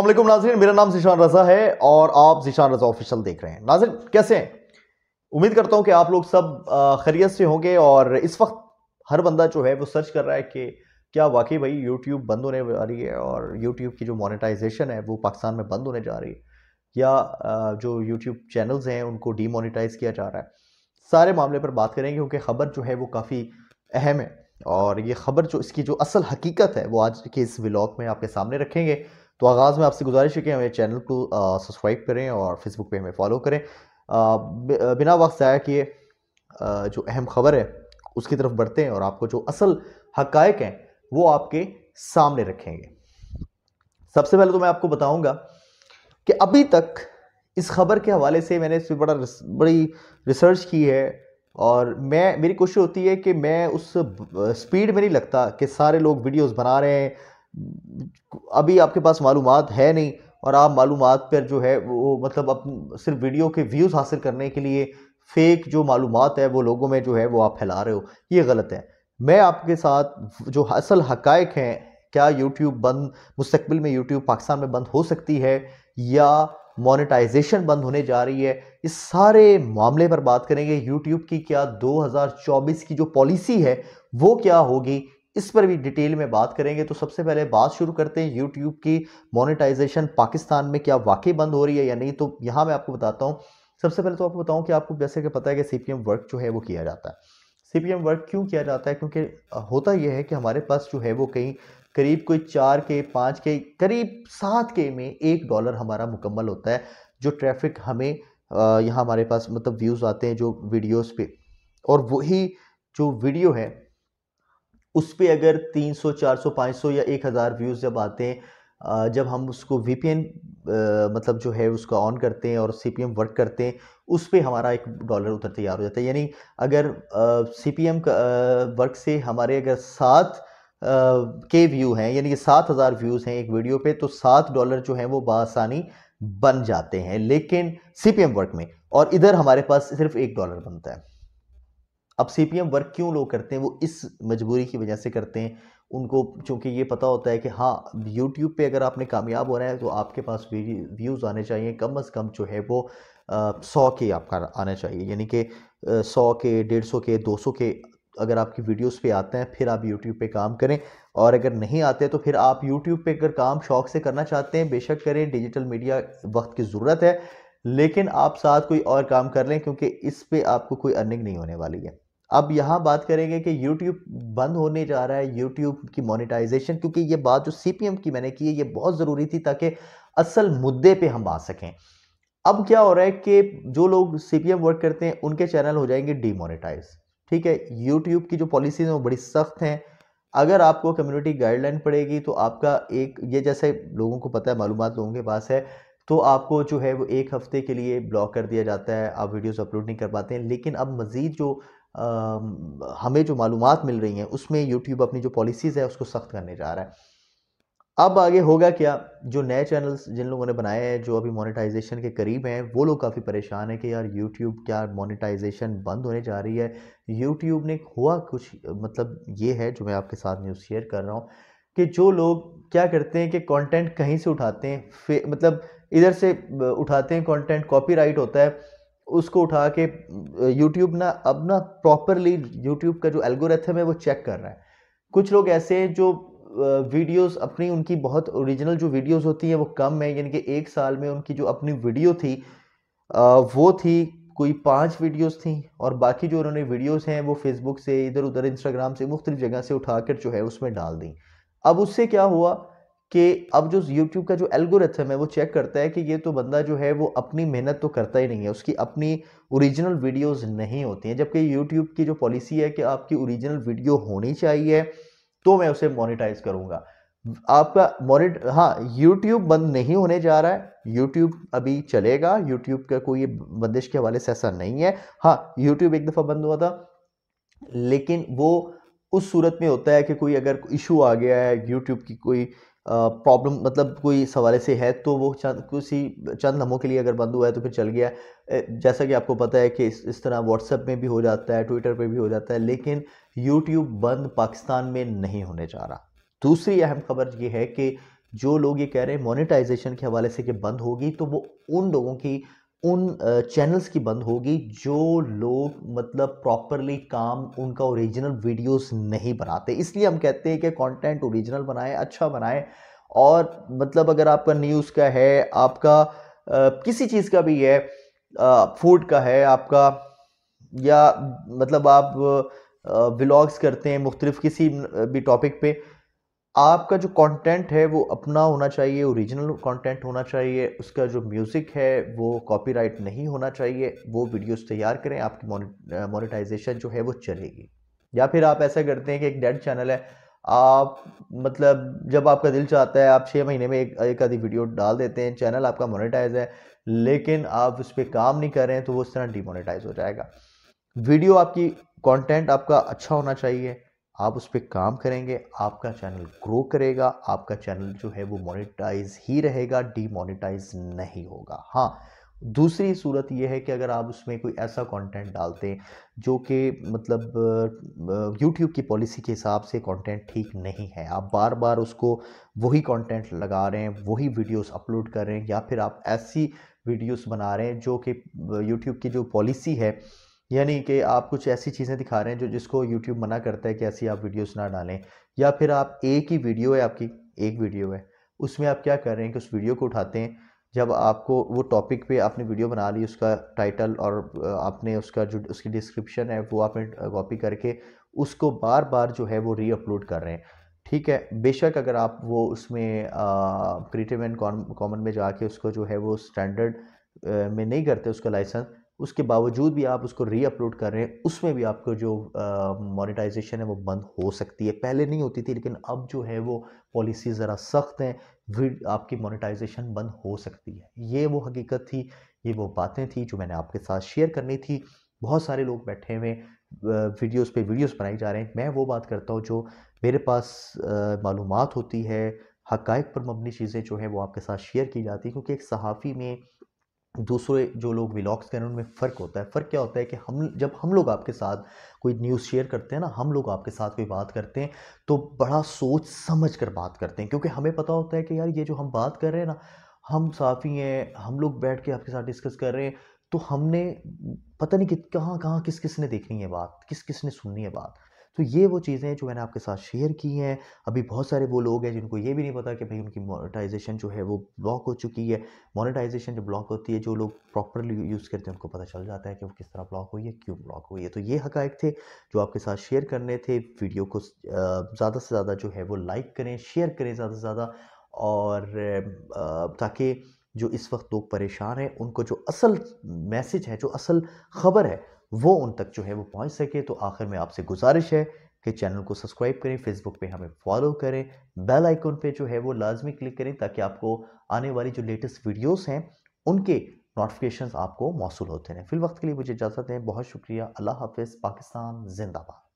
अल्लाम नाजरीन मेरा नाम जीशान रजा है और आप जीशान रजा ऑफिशियल देख रहे हैं नाजिर कैसे हैं उम्मीद करता हूँ कि आप लोग सब खैरियत से होंगे और इस वक्त हर बंदा जो है वो सर्च कर रहा है कि क्या वाकई भाई यूट्यूब बंद होने जा रही है और यूट्यूब की जो मोनेटाइजेशन है वो पाकिस्तान में बंद होने जा रही है या जो यूट्यूब चैनल्स हैं उनको डीमोनेटाइज किया जा रहा है सारे मामले पर बात करेंगे क्योंकि ख़बर जो है वो काफ़ी अहम है और ये ख़बर जो इसकी जो असल हकीकत है वो आज के इस व्लॉग में आपके सामने रखेंगे तो आगाज़ में आपसे गुजारिश है कि हमें चैनल को सब्सक्राइब करें और फेसबुक पे हमें फॉलो करें बिना वक्त ज़ाया किए जो अहम खबर है उसकी तरफ बढ़ते हैं और आपको जो असल हकायक हैं वो आपके सामने रखेंगे सबसे पहले तो मैं आपको बताऊंगा कि अभी तक इस खबर के हवाले से मैंने इस बड़ा रिस, बड़ी रिसर्च की है और मैं मेरी कोशिश होती है कि मैं उस स्पीड में नहीं लगता कि सारे लोग वीडियोस बना रहे हैं अभी आपके पास मालूम है नहीं और आप मालूम पर जो है वो मतलब अब सिर्फ वीडियो के व्यूज़ हासिल करने के लिए फेक जो मालूम है वो लोगों में जो है वो आप फैला रहे हो ये गलत है मैं आपके साथ जो असल हकायक हैं क्या यूट्यूब बंद मुस्तबिल में यूट्यूब पाकिस्तान में बंद हो सकती है या मोनेटाइजेशन बंद होने जा रही है इस सारे मामले पर बात करेंगे यूट्यूब की क्या 2024 की जो पॉलिसी है वो क्या होगी इस पर भी डिटेल में बात करेंगे तो सबसे पहले बात शुरू करते हैं यूट्यूब की मोनेटाइजेशन पाकिस्तान में क्या वाकई बंद हो रही है या नहीं तो यहाँ मैं आपको बताता हूँ सबसे पहले तो आपको बताऊँ कि आपको जैसे कि पता है कि सी वर्क जो है वो किया जाता है सी वर्क क्यों किया जाता है क्योंकि होता यह है कि हमारे पास जो है वो कहीं करीब कोई चार के पाँच के करीब सात के में एक डॉलर हमारा मुकम्मल होता है जो ट्रैफिक हमें यहाँ हमारे पास मतलब व्यूज़ आते हैं जो वीडियोस पे और वही जो वीडियो है उस पर अगर 300 400 500 या 1000 व्यूज़ जब आते हैं जब हम उसको वी मतलब जो है उसको ऑन करते हैं और सी वर्क करते हैं उस पर हमारा एक डॉलर उधर तैयार हो जाता है यानी अगर सी पी एम वर्क से हमारे अगर सात के व्यू हैं यानी कि सात हज़ार व्यूज़ हैं एक वीडियो पे तो सात डॉलर जो हैं वो बसानी बन जाते हैं लेकिन सी वर्क में और इधर हमारे पास सिर्फ एक डॉलर बनता है अब एम वर्क क्यों लोग करते हैं वो इस मजबूरी की वजह से करते हैं उनको चूँकि ये पता होता है कि हाँ यूट्यूब पे अगर आपने कामयाब होना है तो आपके पास व्यूज़ आने चाहिए कम अज़ कम जो है वो सौ के आपका आना चाहिए यानी कि सौ के डेढ़ सौ के दो सौ के अगर आपकी वीडियोस पे आते हैं फिर आप YouTube पे काम करें और अगर नहीं आते तो फिर आप YouTube पे अगर काम शौक से करना चाहते हैं बेशक करें डिजिटल मीडिया वक्त की ज़रूरत है लेकिन आप साथ कोई और काम कर लें क्योंकि इस पर आपको कोई अर्निंग नहीं होने वाली है अब यहाँ बात करेंगे कि YouTube बंद होने जा रहा है YouTube की मोनेटाइजेशन क्योंकि ये बात जो सी की मैंने की है ये बहुत ज़रूरी थी ताकि असल मुद्दे पे हम आ सकें अब क्या हो रहा है कि जो लोग सी वर्क करते हैं उनके चैनल हो जाएंगे डीमोनेटाइज ठीक है यूट्यूब की जो पॉलिसीज़ हैं वो बड़ी सख्त हैं अगर आपको कम्युनिटी गाइडलाइन पड़ेगी तो आपका एक ये जैसे लोगों को पता है मालूम लोगों के पास है तो आपको जो है वो एक हफ़्ते के लिए ब्लॉक कर दिया जाता है आप वीडियोस अपलोड नहीं कर पाते हैं लेकिन अब मज़ीद जो हमें जो मालूम मिल रही हैं उसमें यूट्यूब अपनी जो पॉलिसीज़ है उसको सख्त करने जा रहा है अब आगे होगा क्या जो नए चैनल्स जिन लोगों ने बनाए हैं जो अभी मोनेटाइजेशन के करीब हैं वो लोग काफ़ी परेशान हैं कि यार यूट्यूब क्या मोनेटाइजेशन बंद होने जा रही है यूट्यूब ने हुआ कुछ मतलब ये है जो मैं आपके साथ न्यूज़ शेयर कर रहा हूँ कि जो लोग क्या करते हैं कि कंटेंट कहीं से उठाते हैं मतलब इधर से उठाते हैं कंटेंट कॉपीराइट होता है उसको उठा के यूट्यूब ना अब ना प्रॉपरली यूट्यूब का जो एल्गोरिथम है वो चेक कर रहा है कुछ लोग ऐसे हैं जो वीडियोस अपनी उनकी बहुत ओरिजिनल जो वीडियोस होती हैं वो कम है यानी कि एक साल में उनकी जो अपनी वीडियो थी वो थी कोई पांच वीडियोस थी और बाकी जो उन्होंने वीडियोस हैं वो फेसबुक से इधर उधर इंस्टाग्राम से मुख्तलिफ जगह से उठा कर जो है उसमें डाल दी अब उससे क्या हुआ कि अब जो यूट्यूब का जो एल्गोरिथम है वो चेक करता है कि ये तो बंदा जो है वो अपनी मेहनत तो करता ही नहीं है उसकी अपनी ओरिजिनल वीडियोस नहीं होती हैं जबकि यूट्यूब की जो पॉलिसी है कि आपकी ओरिजिनल वीडियो होनी चाहिए तो मैं उसे मोनिटाइज करूँगा आपका मोनिट हाँ यूट्यूब बंद नहीं होने जा रहा है यूट्यूब अभी चलेगा यूट्यूब का कोई बंदिश के हवाले से ऐसा नहीं है हाँ यूट्यूब एक दफ़ा बंद हुआ था लेकिन वो उस सूरत में होता है कि कोई अगर इशू आ गया है यूट्यूब की कोई प्रॉब्लम मतलब कोई सवाले से है तो वो चंद किसी चंद लम्हों के लिए अगर बंद हुआ है तो फिर चल गया जैसा कि आपको पता है कि इस इस तरह व्हाट्सएप में भी हो जाता है ट्विटर पे भी हो जाता है लेकिन यूट्यूब बंद पाकिस्तान में नहीं होने जा रहा दूसरी अहम खबर ये है कि जो लोग ये कह रहे हैं मोनिटाइजेशन के हवाले से कि बंद होगी तो वो उन लोगों की उन चैनल्स की बंद होगी जो लोग मतलब प्रॉपरली काम उनका ओरिजिनल वीडियोस नहीं बनाते इसलिए हम कहते हैं कि कंटेंट ओरिजिनल बनाएं अच्छा बनाएं और मतलब अगर आपका न्यूज़ का है आपका आ, किसी चीज़ का भी है फूड का है आपका या मतलब आप ब्लॉग्स करते हैं मुख्तलिफ किसी भी टॉपिक पे आपका जो कंटेंट है वो अपना होना चाहिए ओरिजिनल कंटेंट होना चाहिए उसका जो म्यूज़िक है वो कॉपीराइट नहीं होना चाहिए वो वीडियोस तैयार करें आपकी मोनेटाइजेशन जो है वो चलेगी या फिर आप ऐसा करते हैं कि एक डेड चैनल है आप मतलब जब आपका दिल चाहता है आप छः महीने में एक एक आधी वीडियो डाल देते हैं चैनल आपका मोनेटाइज है लेकिन आप उस पर काम नहीं कर रहे हैं तो वो उस तरह डिमोनेटाइज हो जाएगा वीडियो आपकी कंटेंट आपका अच्छा होना चाहिए आप उस पर काम करेंगे आपका चैनल ग्रो करेगा आपका चैनल जो है वो मोनेटाइज ही रहेगा डीमोनेटाइज नहीं होगा हाँ दूसरी सूरत यह है कि अगर आप उसमें कोई ऐसा कंटेंट डालते हैं जो कि मतलब यूट्यूब की पॉलिसी के हिसाब से कंटेंट ठीक नहीं है आप बार बार उसको वही कंटेंट लगा रहे हैं वही वीडियोस अपलोड कर रहे हैं या फिर आप ऐसी वीडियोस बना रहे हैं जो कि यूट्यूब की जो पॉलिसी है यानी कि आप कुछ ऐसी चीज़ें दिखा रहे हैं जो जिसको यूट्यूब मना करता है कि ऐसी आप वीडियोस ना डालें या फिर आप एक ही वीडियो है आपकी एक वीडियो है उसमें आप क्या कर रहे हैं कि उस वीडियो को उठाते हैं जब आपको वो टॉपिक पे आपने वीडियो बना ली उसका टाइटल और आपने उसका जो उसकी डिस्क्रिप्शन है वो आपने कॉपी करके उसको बार बार जो है वो री अपलोड कर रहे हैं ठीक है बेशक अगर आप वो उसमें क्रिएटिव एंड कॉमन में जाके उसको जो है वो स्टैंडर्ड में नहीं करते उसका लाइसेंस उसके बावजूद भी आप उसको रीअपलोड कर रहे हैं उसमें भी आपको जो मोनेटाइजेशन है वो बंद हो सकती है पहले नहीं होती थी लेकिन अब जो है वो पॉलिसी ज़रा सख्त हैं आपकी मोनेटाइजेशन बंद हो सकती है ये वो हकीकत थी ये वो बातें थी जो मैंने आपके साथ शेयर करनी थी बहुत सारे लोग बैठे हुए वीडियोस पे वीडियोस बनाई जा रहे हैं मैं वो बात करता हूँ जो मेरे पास मालूम होती है हक़ पर मबनी चीज़ें जो हैं वो आपके साथ शेयर की जाती हैं क्योंकि एक सहाफ़ी में दूसरे जो लोग व्लॉग्स करें उनमें फ़र्क होता है फ़र्क क्या होता है कि हम जब हम लोग आपके साथ कोई न्यूज़ शेयर करते हैं ना हम लोग आपके साथ कोई बात करते हैं तो बड़ा सोच समझ कर बात करते हैं क्योंकि हमें पता होता है कि यार ये जो हम बात कर रहे हैं ना हम साफ़ी हैं हम लोग बैठ के आपके साथ डिस्कस कर रहे हैं तो हमने पता नहीं कि कहाँ कहाँ किस किस ने देखनी है बात किस किस ने सुननी है बात तो ये वो चीज़ें जो मैंने आपके साथ शेयर की हैं अभी बहुत सारे वो लोग हैं जिनको ये भी नहीं पता कि भाई उनकी मोनेटाइजेशन जो है वो ब्लॉक हो चुकी है मोनेटाइजेशन जो ब्लॉक होती है जो लोग प्रॉपरली यूज़ करते हैं उनको पता चल जाता है कि वो किस तरह ब्लॉक हुई है क्यों ब्लॉक हुई है तो ये हकायक थे जो आपके साथ शेयर करने थे वीडियो को ज़्यादा से ज़्यादा जो है वो लाइक करें शेयर करें ज़्यादा से ज़्यादा और ताकि जो इस वक्त लोग परेशान हैं उनको जो असल मैसेज है जो असल ख़बर है वो उन तक जो है वो पहुंच सके तो आखिर में आपसे गुजारिश है कि चैनल को सब्सक्राइब करें फेसबुक पे हमें फॉलो करें बेल आइकन पे जो है वो लाजमी क्लिक करें ताकि आपको आने वाली जो लेटेस्ट वीडियोस हैं उनके नोटिफिकेशंस आपको मौसू होते रहें फिल वक्त के लिए मुझे इजाज़त दें बहुत शुक्रिया अल्लाह हाफिज़ पाकिस्तान जिंदाबाद